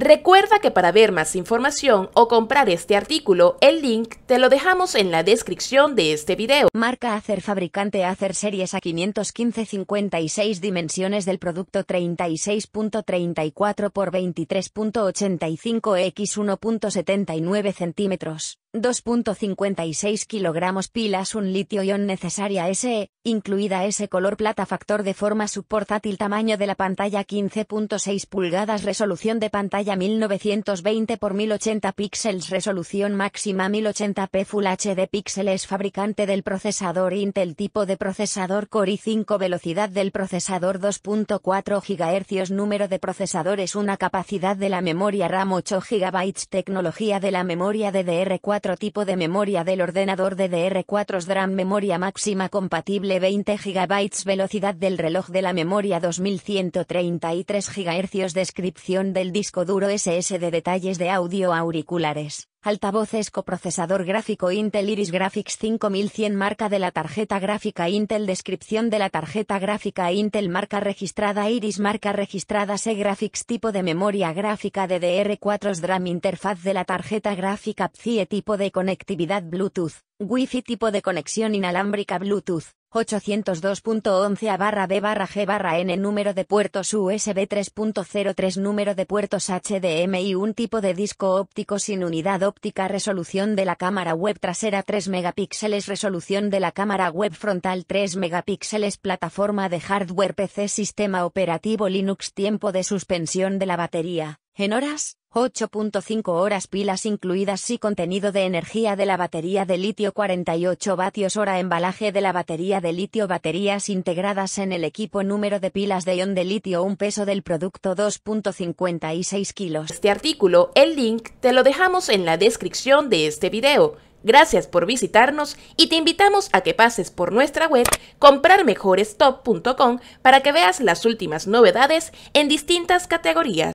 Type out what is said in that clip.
Recuerda que para ver más información o comprar este artículo, el link te lo dejamos en la descripción de este video. Marca hacer Fabricante hacer Series a 515 56 Dimensiones del producto 36.34 x 23.85 x 1.79 centímetros. 2.56 kilogramos pilas un litio-ion necesaria SE, incluida ese color plata factor de forma su portátil tamaño de la pantalla 15.6 pulgadas resolución de pantalla 1920 x 1080 píxeles resolución máxima 1080p Full HD píxeles fabricante del procesador Intel tipo de procesador Core i5 velocidad del procesador 2.4 GHz número de procesadores una capacidad de la memoria RAM 8 GB tecnología de la memoria DDR4 4 tipo de memoria del ordenador DDR4 DRAM memoria máxima compatible 20 GB velocidad del reloj de la memoria 2133 GHz descripción del disco duro SSD detalles de audio auriculares altavoces coprocesador gráfico Intel Iris Graphics 5100 marca de la tarjeta gráfica Intel descripción de la tarjeta gráfica Intel marca registrada Iris marca registrada SE Graphics tipo de memoria gráfica DDR4 SDRAM. interfaz de la tarjeta gráfica PCE tipo de conectividad Bluetooth, Wi-Fi tipo de conexión inalámbrica Bluetooth, 802.11 a barra B barra G barra N número de puertos USB 3.03 número de puertos HDMI un tipo de disco óptico sin unidad óptica resolución de la cámara web trasera 3 megapíxeles resolución de la cámara web frontal 3 megapíxeles plataforma de hardware PC sistema operativo Linux tiempo de suspensión de la batería en horas, 8.5 horas pilas incluidas y contenido de energía de la batería de litio 48 vatios hora embalaje de la batería de litio baterías integradas en el equipo número de pilas de ion de litio un peso del producto 2.56 kilos. Este artículo, el link, te lo dejamos en la descripción de este video. Gracias por visitarnos y te invitamos a que pases por nuestra web comprarmejorestop.com para que veas las últimas novedades en distintas categorías.